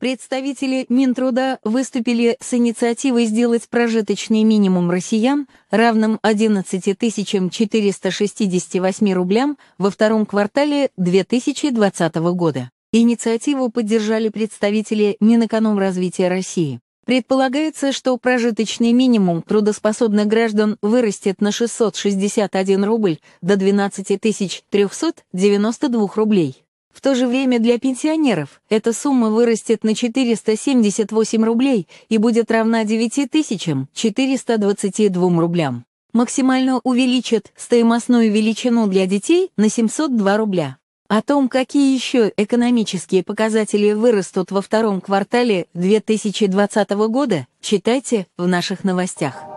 Представители Минтруда выступили с инициативой сделать прожиточный минимум россиян равным 11 468 рублям во втором квартале 2020 года. Инициативу поддержали представители Минэкономразвития России. Предполагается, что прожиточный минимум трудоспособных граждан вырастет на 661 рубль до 12 392 рублей. В то же время для пенсионеров эта сумма вырастет на 478 рублей и будет равна 9422 рублям. Максимально увеличат стоимостную величину для детей на 702 рубля. О том, какие еще экономические показатели вырастут во втором квартале 2020 года, читайте в наших новостях.